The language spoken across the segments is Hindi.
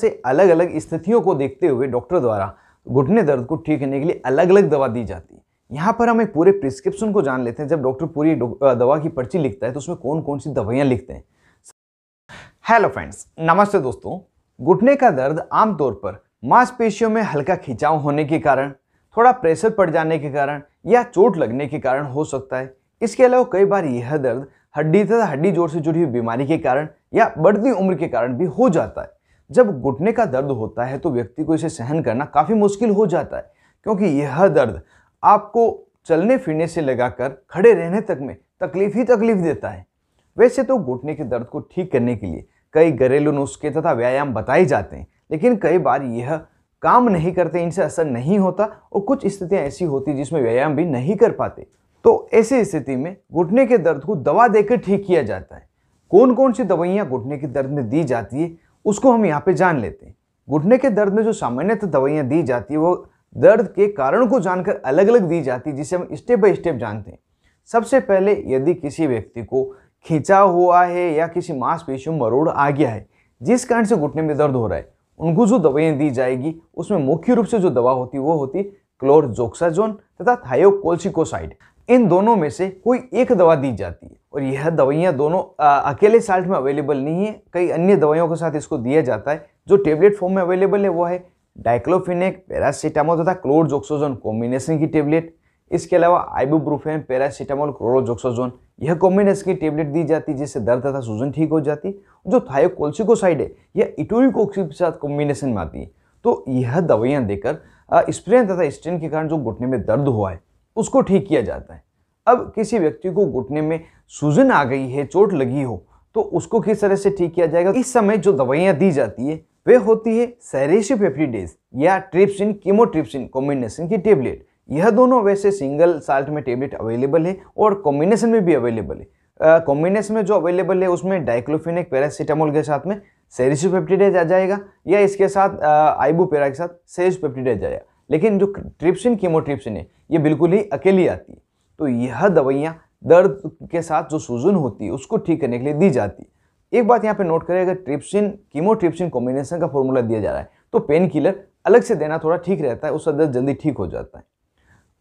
से अलग अलग स्थितियों को देखते हुए डॉक्टर द्वारा घुटने दर्द को ठीक करने के लिए अलग अलग दवा दी जाती है यहाँ पर हम एक पूरे प्रिस्क्रिप्शन को जान लेते हैं जब डॉक्टर पूरी दवा की पर्ची लिखता है तो उसमें कौन कौन सी दवाइयाँ लिखते हैं हेलो फ्रेंड्स नमस्ते दोस्तों घुटने का दर्द आमतौर पर मांसपेशियों में हल्का खिंचाव होने के कारण थोड़ा प्रेशर पड़ जाने के कारण या चोट लगने के कारण हो सकता है इसके अलावा कई बार यह दर्द हड्डी तथा हड्डी जोड़ से जुड़ी हुई बीमारी के कारण या बढ़ती उम्र के कारण भी हो जाता है जब घुटने का दर्द होता है तो व्यक्ति को इसे सहन करना काफ़ी मुश्किल हो जाता है क्योंकि यह दर्द आपको चलने फिरने से लगाकर खड़े रहने तक में तकलीफ ही तकलीफ देता है वैसे तो घुटने के दर्द को ठीक करने के लिए कई घरेलू नुस्खे तथा व्यायाम बताए जाते हैं लेकिन कई बार यह काम नहीं करते इनसे असर नहीं होता और कुछ स्थितियाँ ऐसी होती जिसमें व्यायाम भी नहीं कर पाते तो ऐसी स्थिति में घुटने के दर्द को दवा देकर ठीक किया जाता है कौन कौन सी दवाइयाँ घुटने के दर्द में दी जाती है उसको हम यहाँ पे जान लेते हैं घुटने के दर्द में जो सामान्यतः दवाइयाँ दी जाती है वो दर्द के कारण को जानकर अलग अलग दी जाती है जिसे हम स्टेप बाय स्टेप जानते हैं सबसे पहले यदि किसी व्यक्ति को खींचा हुआ है या किसी मांसपेशियों में मरोड़ आ गया है जिस कारण से घुटने में दर्द हो रहा है उनको जो दवाइयाँ दी जाएगी उसमें मुख्य रूप से जो दवा होती है वो होती है क्लोरजोक्साजोन तथा थायोकोल्सिकोसाइड इन दोनों में से कोई एक दवा दी जाती है और यह दवाइयाँ दोनों आ, अकेले साल्ट में अवेलेबल नहीं है कई अन्य दवाइयों के साथ इसको दिया जाता है जो टेबलेट फॉर्म में अवेलेबल है वो है डाइक्लोफिनेक पैरासीटामोल तथा क्लोरजोक्सोजोन कॉम्बिनेशन की टेबलेट इसके अलावा आइबोब्रोफेन पैरासीटामोल क्लोरोजोक्सोजोन यह कॉम्बिनेशन की टेबलेट दी जाती है जिससे दर्द तथा सूजन ठीक हो जाती जो थायोकोल्सिकोसाइड है यह इटोरिकोक्सी के साथ कॉम्बिनेशन में आती है तो यह दवाइयाँ देकर स्प्रेन तथा स्ट्रेन के कारण जो घुटने में दर्द हुआ है उसको ठीक किया जाता है अब किसी व्यक्ति को घुटने में सूजन आ गई है चोट लगी हो तो उसको किस तरह से ठीक किया जाएगा इस समय जो दवाइयाँ दी जाती है वे होती है सैरेसिपेप्रीडेज या ट्रिप्सिन कीमोट्रिप्सिन कॉम्बिनेशन की टेबलेट यह दोनों वैसे सिंगल साल्ट में टेबलेट अवेलेबल है और कॉम्बिनेशन में भी अवेलेबल है कॉम्बिनेशन में जो अवेलेबल है उसमें डाइक्लोफिनिक पैरासीटामोल के साथ में सेरिसोपेप्टिडेज आ जाएगा या इसके साथ आइबूपेरा के साथ सेरिसोपेप्टिडेज आएगा लेकिन जो ट्रिप्सिन कीमोट्रिप्सिन है ये बिल्कुल ही अकेली आती है तो यह दवाइयाँ दर्द के साथ जो सूजन होती है उसको ठीक करने के लिए दी जाती है एक बात यहाँ पे नोट करें अगर ट्रिप्सिन कीमोट्रिप्सिन कॉम्बिनेशन का फॉर्मूला दिया जा रहा है तो पेन किलर अलग से देना थोड़ा ठीक रहता है उसका दर्द जल्दी ठीक हो जाता है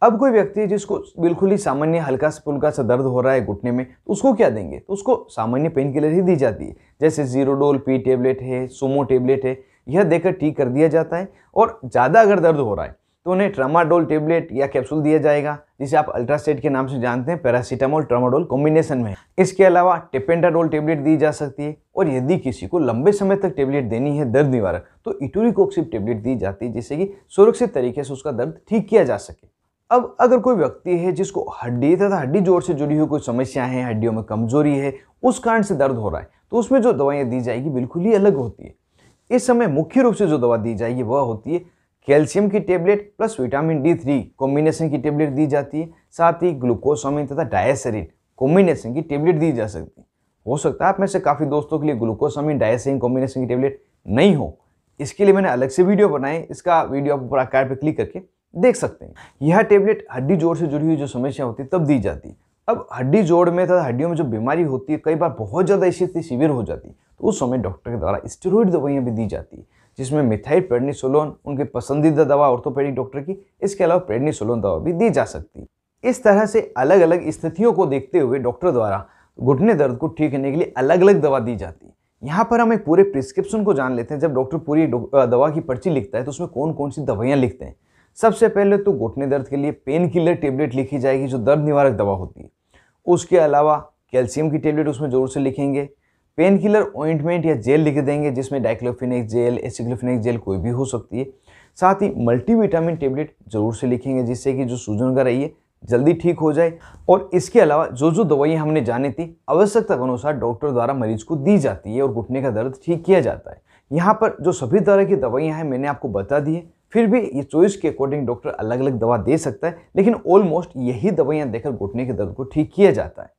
अब कोई व्यक्ति जिसको बिल्कुल ही सामान्य हल्का से फुल्का सा दर्द हो रहा है घुटने में तो उसको क्या देंगे तो उसको सामान्य पेन किलर ही दी जाती है जैसे जीरोडोल पी टेबलेट है सोमो टेबलेट है यह देकर ठीक कर दिया जाता है और ज़्यादा अगर दर्द हो रहा है तो उन्हें ट्रामाडोल टेबलेट या कैप्सूल दिया जाएगा जिसे आप अल्ट्रास्टेट के नाम से जानते हैं पैरासीटामोल ट्रामाडोल कॉम्बिनेशन में इसके अलावा टेपेंडाडोल टेबलेट दी जा सकती है और यदि किसी को लंबे समय तक टेबलेट देनी है दर्द निवारक तो इटूरिकोक्सिप टेबलेट दी जाती है जिससे कि सुरक्षित तरीके से उसका दर्द ठीक किया जा सके अब अगर कोई व्यक्ति है जिसको हड्डी तथा हड्डी जोड़ से जुड़ी हुई कोई समस्या है हड्डियों में कमजोरी है उस कारण से दर्द हो रहा है तो उसमें जो दवाइयाँ दी जाएगी बिल्कुल ही अलग होती है इस समय मुख्य रूप से जो दवा दी जाएगी वह होती है कैल्शियम की tablet plus vitamin D three combination की टेबलेट दी जाती है साथ ही ग्लूकोसामिन तथा डायसेरिन कॉम्बिनेशन की टेबलेट दी जा सकती है हो सकता है आप में से काफ़ी दोस्तों के लिए ग्लूकोसामिन डायसेरिन कॉम्बिनेशन की टेबलेट नहीं हो इसके लिए मैंने अलग से वीडियो बनाए इसका वीडियो आप ऊपर आकार पर क्लिक करके देख सकते हैं यह टेबलेट हड्डी जोड़ से जुड़ी हुई जो समस्या होती है तब दी जाती है अब हड्डी जोड़ में तथा हड्डियों में जो बीमारी होती है कई बार बहुत ज़्यादा स्थिति शिविर हो जाती है तो उस समय डॉक्टर के द्वारा स्टेरॉइड दवाइयाँ भी दी जाती है जिसमें मिथाइल प्रेडनीसोलोन उनके पसंदीदा दवा ऑर्थोपेडिक डॉक्टर की इसके अलावा प्रेडनीसोलोन दवा भी दी जा सकती है इस तरह से अलग अलग स्थितियों को देखते हुए डॉक्टर द्वारा घुटने दर्द को ठीक करने के लिए अलग अलग दवा दी जाती है यहाँ पर हम एक पूरे प्रिस्क्रिप्शन को जान लेते हैं जब डॉक्टर पूरी दवा की पर्ची लिखता है तो उसमें कौन कौन सी दवाइयाँ लिखते हैं सबसे पहले तो घुटने दर्द के लिए पेन किलर टेबलेट लिखी जाएगी जो दर्द निवारक दवा होती है उसके अलावा कैल्शियम की टेबलेट उसमें ज़रूर से लिखेंगे पेन किलर ऑइंटमेंट या जेल लिख देंगे जिसमें डाइक्लोफिनिक जेल एसिक्लोफिनिक जेल कोई भी हो सकती है साथ ही मल्टीविटामिन टेबलेट जरूर से लिखेंगे जिससे कि जो सूजन का रही जल्दी ठीक हो जाए और इसके अलावा जो जो दवाइयाँ हमने जानी थी आवश्यकता के अनुसार डॉक्टर द्वारा मरीज को दी जाती है और घुटने का दर्द ठीक किया जाता है यहाँ पर जो सभी तरह की दवाइयाँ हैं मैंने आपको बता दी है फिर भी ये चॉइस के अकॉर्डिंग डॉक्टर अलग अलग दवा दे सकता है लेकिन ऑलमोस्ट यही दवाइयाँ देकर घुटने के दर्द को ठीक किया जाता है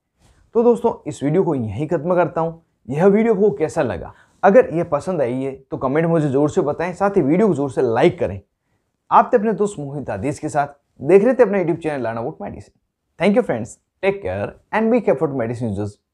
तो दोस्तों इस वीडियो को यहीं खत्म करता हूँ यह वीडियो को कैसा लगा अगर यह पसंद आई है तो कमेंट मुझे ज़ोर से बताएं साथ ही वीडियो को ज़ोर से लाइक करें आप तो अपने दोस्त मोहित आदेश के साथ देख रहे थे अपना यूट्यूब चैनल लाना वोट medicine thank you friends take care and be care careful medicine users